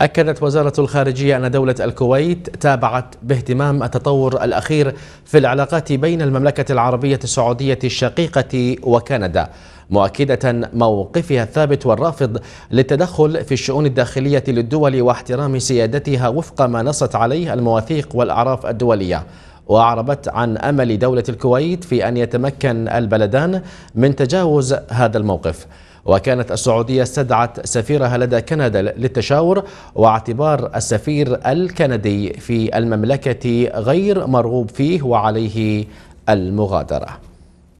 أكدت وزارة الخارجية أن دولة الكويت تابعت باهتمام التطور الأخير في العلاقات بين المملكة العربية السعودية الشقيقة وكندا مؤكدة موقفها الثابت والرافض للتدخل في الشؤون الداخلية للدول واحترام سيادتها وفق ما نصت عليه المواثيق والأعراف الدولية وأعربت عن أمل دولة الكويت في أن يتمكن البلدان من تجاوز هذا الموقف وكانت السعودية استدعت سفيرها لدى كندا للتشاور واعتبار السفير الكندي في المملكة غير مرغوب فيه وعليه المغادرة